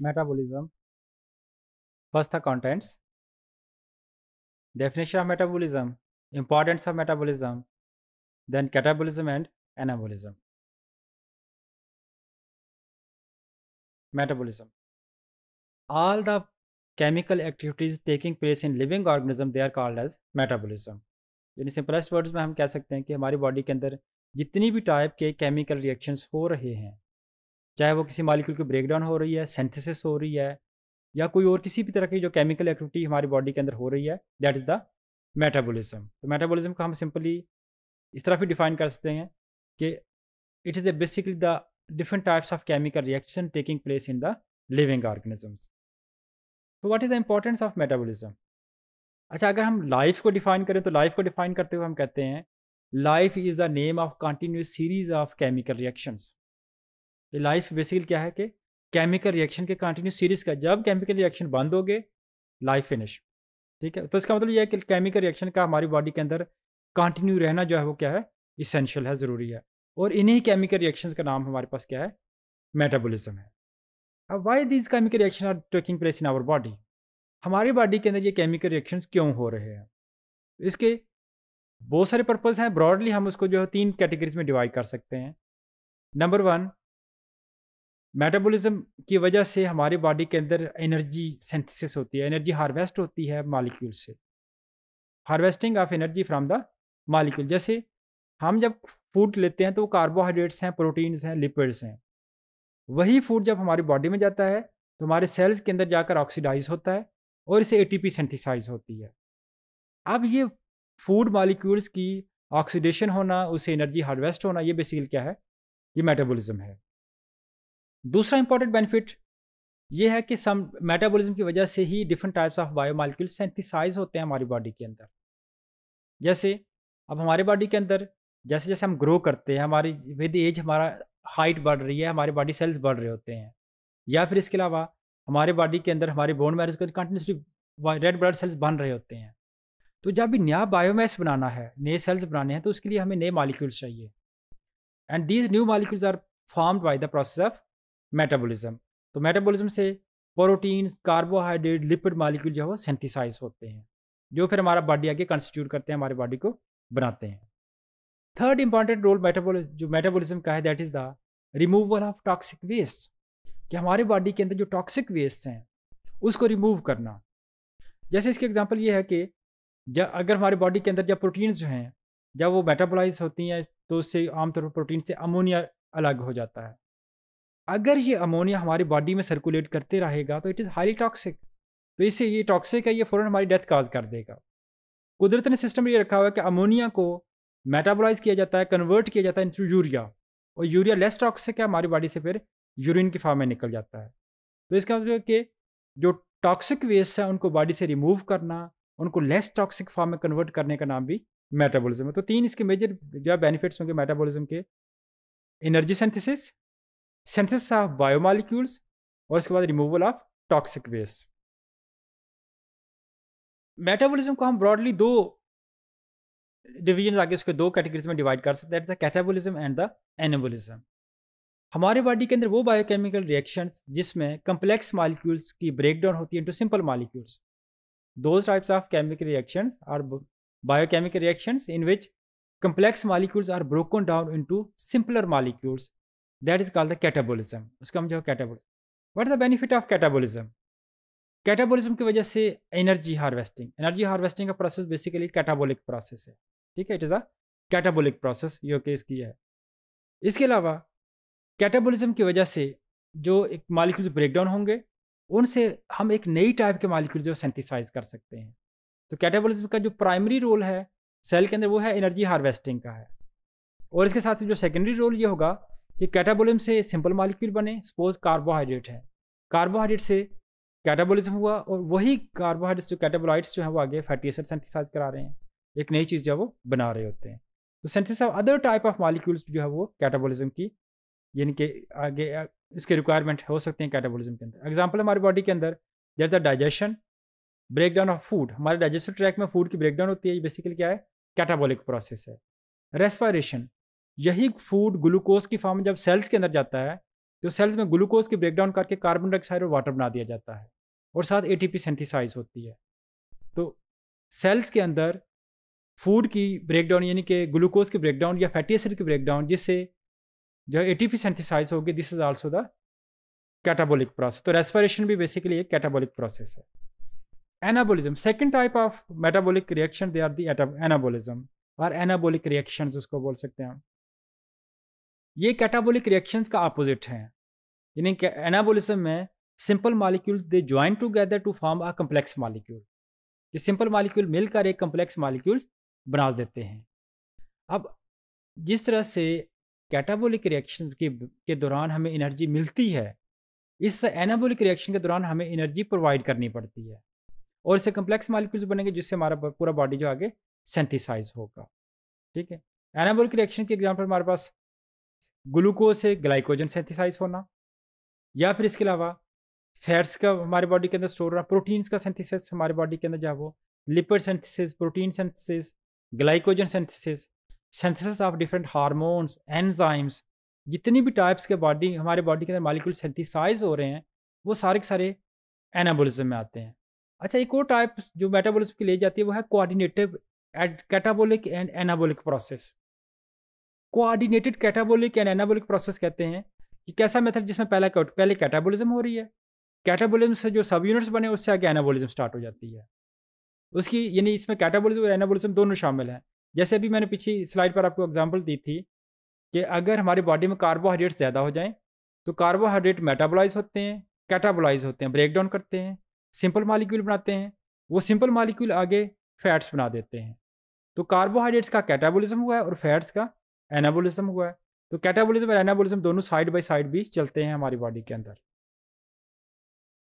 metabolism first the contents definition of metabolism importance of metabolism then catabolism and anabolism metabolism all the chemical activities taking place in living organism they are called as metabolism यानी simplest words में हम कह सकते हैं कि हमारी body के अंदर जितनी भी टाइप के केमिकल रिएक्शंस हो रहे हैं चाहे वो किसी मालिक्यूल की ब्रेकडाउन हो रही है सेंथिसिस हो रही है या कोई और किसी भी तरह की जो केमिकल एक्टिविटी हमारी बॉडी के अंदर हो रही है दैट इज़ द मेटाबॉलिज्म तो मेटाबॉलिज्म को हम सिंपली इस तरह भी डिफाइन कर सकते हैं कि it is a basically the different types of chemical reaction taking place in the living organisms तो what is the importance of metabolism अच्छा अगर हम लाइफ को डिफाइन करें तो लाइफ को डिफाइन करते हुए हम कहते हैं life is the name of continuous series of chemical reactions life basically क्या है कि केमिकल रिएक्शन के कंटिन्यू सीरीज का जब केमिकल रिएक्शन बंद हो गए लाइफ फिनिश ठीक है तो इसका मतलब यह है कि केमिकल रिएक्शन का हमारी बॉडी के अंदर कंटिन्यू रहना जो है वो क्या है इसेंशियल है ज़रूरी है और इन्हीं केमिकल रिएक्शन का नाम हमारे पास क्या है मेटाबोलिज्म है अब why these chemical reaction are taking place in our body हमारी बॉडी के अंदर ये केमिकल रिएक्शन क्यों हो रहे हैं इसके बहुत सारे पर्पज़ हैं ब्रॉडली हम उसको जो है तीन कैटेगरीज में डिवाइड कर सकते हैं नंबर वन मेटाबॉलिज्म की वजह से हमारे बॉडी के अंदर एनर्जी सेंथिसिस होती है एनर्जी हार्वेस्ट होती है मालिक्यूल से harvesting of energy from the molecule जैसे हम जब फूड लेते हैं तो वो कार्बोहाइड्रेट्स हैं प्रोटीन्स हैं लिपिड्स हैं वही फूड जब हमारी बॉडी में जाता है तो हमारे सेल्स के अंदर जाकर ऑक्सीडाइज होता है और इसे ए सिंथिसाइज होती है अब ये फूड मालिक्यूल्स की ऑक्सीडेशन होना उसे एनर्जी हार्वेस्ट होना ये बेसिकली क्या है ये मेटाबॉलिज्म है दूसरा इंपॉर्टेंट बेनिफिट ये है कि सम मेटाबॉलिज्म की वजह से ही different types of biomolecule synthesize होते हैं हमारी बॉडी के अंदर जैसे अब हमारे बॉडी के अंदर जैसे जैसे हम ग्रो करते हैं हमारी विद एज हमारा हाइट बढ़ रही है हमारे बॉडी सेल्स बढ़ रहे होते हैं या फिर इसके अलावा हमारे बॉडी के अंदर हमारे बोन मैरिज के कंटिन्यूसली रेड ब्लड सेल्स बन रहे होते हैं तो जब भी नया बायोमैस बनाना है नए सेल्स बनाने हैं तो उसके लिए हमें नए मालिक्यूल्स चाहिए and these new molecules are formed by the process of metabolism तो मेटाबॉलिज्म से प्रोटीन कार्बोहाइड्रेट लिपिड मालिक्यूल जो है वो सेंथिसाइज होते हैं जो फिर हमारा बॉडी आगे कंस्टिट्यूट करते हैं हमारे बॉडी को बनाते हैं थर्ड इंपॉर्टेंट रोल मेटाबोल जो मेटाबॉलिज्म का है that is the removal of toxic waste कि हमारे बॉडी के अंदर जो टॉक्सिक वेस्ट हैं उसको रिमूव करना जैसे इसके एग्जाम्पल ये है कि जब अगर हमारे बॉडी के अंदर जब प्रोटीन्स जो हैं जब वो मेटाबोलाइज होती हैं तो उससे आमतौर पर प्रोटीन से अमोनिया अलग हो जाता है अगर ये अमोनिया हमारी बॉडी में सर्कुलेट करते रहेगा तो इट इज़ हाईली टॉक्सिक तो इसे ये टॉक्सिक है ये फ़ौरन हमारी डेथ काज कर देगा कुदरत ने सिस्टम ये रखा हुआ है कि अमोनिया को मेटाबोलाइज किया जाता है कन्वर्ट किया जाता है इंटू यूरिया और यूरिया लेस टॉक्सिक है हमारी बॉडी से फिर यूरिन की फार्म में निकल जाता है तो इसका मतलब कि जो टॉक्सिक वेस्ट है उनको बॉडी से रिमूव करना उनको लेस टॉक्सिक फॉर्म में कन्वर्ट करने का नाम भी मेटाबॉलिज्म है तो तीन इसके मेजर जो बेनिफिट्स होंगे मेटाबॉलिज्म के energy synthesis synthesis of biomolecules और उसके बाद removal of toxic waste metabolism को हम ब्रॉडली दो डिवीजन आगे उसके दो कैटेगरीज में डिवाइड कर सकते हैं the catabolism and the anabolism हमारे बॉडी के अंदर वो बायोकेमिकल रिएक्शन जिसमें कम्प्लेक्स मालिक्यूल्स की ब्रेक डाउन होती है into simple molecules those types of chemical reaction are biochemical reaction in which complex molecules are broken down into simpler molecules that is called the catabolism उसको हम जो कैटाबोल what is the benefit of catabolism catabolism की वजह से energy harvesting energy harvesting का process basically catabolic process है ठीक है it is a catabolic process यो कि इसकी है इसके अलावा कैटाबोलिज्म की वजह से जो एक मालिक्यूल ब्रेकडाउन होंगे उनसे हम एक नई टाइप के मालिक्यूल जो सेंथिसाइज कर सकते हैं तो कैटाबोलिज्म का जो प्राइमरी रोल है सेल के अंदर वो है एनर्जी हार्वेस्टिंग का है और इसके साथ जो सेकेंडरी रोल ये होगा कि कैटाबोलिज्म से सिंपल मालिक्यूल बने सपोज कार्बोहाइड्रेट है कार्बोहाइड्रेट से कैटाबोलिज्म हुआ और वही कार्बोहाइड्रेट्स जो कैटाबोलाइट्स जो है वो आगे फैटी एसिड सेंथिसाइज करा रहे हैं एक नई चीज़ जो है वो बना रहे होते हैं तो synthesis other type of molecules जो है वो कैटाबोलिज्म की यानी कि आगे इसके रिक्वायरमेंट हो सकते हैं कैटाबोलिज्म के अंदर एग्जाम्पल हमारी बॉडी के अंदर there the digestion break down of food हमारे डाइजेस्टिव ट्रैक में फूड की ब्रेक डाउन होती है ये बेसिकली क्या है कैटाबोलिक प्रोसेस है रेस्पायरेशन यही फूड ग्लूकोज की फॉर्म में जब सेल्स के अंदर जाता है तो सेल्स में ग्लूकोज की ब्रेकडाउन करके कार्बन डाइऑक्साइड और वाटर बना दिया जाता है और साथ एटीपी सेंथिसाइज होती है तो सेल्स के अंदर फूड की ब्रेकडाउन यानी कि ग्लूकोज की ब्रेकडाउन या फैटी एसिड की ब्रेकडाउन जिससे जो एटीपी सेंथिसाइज होगी this is also the catabolic process तो रेस्पिरेशन भी बेसिकली एक कैटाबॉलिक प्रोसेस है anabolism second type of metabolic reaction they are the anabolism और एनाबोलिक रिएक्शन उसको बोल सकते हैं हम ये कैटाबोलिक रिएक्शंस का अपोजिट है यानी एनाबोलिज्म में simple molecule they join together to form a complex molecule ये सिंपल मालिक्यूल मिलकर एक कम्प्लेक्स मालिक्यूल बना देते हैं अब जिस तरह से कैटाबोलिक रिएक्शन के के दौरान हमें एनर्जी मिलती है इस एनाबोलिक रिएक्शन के दौरान हमें एनर्जी प्रोवाइड करनी पड़ती है और इससे कम्प्लेक्स मालिक्यूल्स बनेंगे जिससे हमारा पूरा बॉडी जो आगे सेंथिसाइज होगा ठीक है एनाबोलिक रिएक्शन के एग्जाम्पल हमारे पास ग्लूकोज से ग्लाइकोजन सेंथिसाइज होना या फिर इसके अलावा फैट्स का हमारे बॉडी के अंदर स्टोर होना प्रोटीन्स का सेंथिसिस हमारे बॉडी के अंदर जा वो lipid synthesis protein synthesis glycogen synthesis synthesis of different hormones enzymes जितनी भी टाइप्स के बॉडी हमारे बॉडी के अंदर मालिक्यूल सेंथिसाइज हो रहे हैं वो सारे के सारे एनाबोलिज्म में आते हैं अच्छा एक और टाइप जो मेटाबोलिज्म की ले जाती है वो है coordinative catabolic and anabolic process coordinated catabolic and anabolic process कहते हैं कि कैसा मेथड जिसमें पहला पहले कैटाबोलिज्म हो रही है कैटाबोलिज्म से जो सब यूनिट्स बने उससे आगे एनाबोलिज्म स्टार्ट हो जाती है उसकी यानी इसमें कैटाबोलिज्म और एनाबोलिज्म दोनों शामिल हैं जैसे अभी मैंने पिछली स्लाइड पर आपको एग्जाम्पल दी थी कि अगर हमारी बॉडी में कार्बोहाइड्रेट्स ज़्यादा हो जाएँ तो कार्बोहाइड्रेट मेटाबोलाइज होते हैं कैटाबोलाइज होते हैं ब्रेक डाउन करते हैं सिंपल मालिक्यूल बनाते हैं वो सिंपल मालिक्यूल आगे फैट्स बना देते हैं तो कार्बोहाइड्रेट्स का कैटाबोलिज्म हुआ है और फैट्स का एनाबोलिज्म हुआ है तो कैटाबोलिज्म और एनाबोलिज्म दोनों साइड बाई साइड भी चलते हैं हमारी बॉडी के अंदर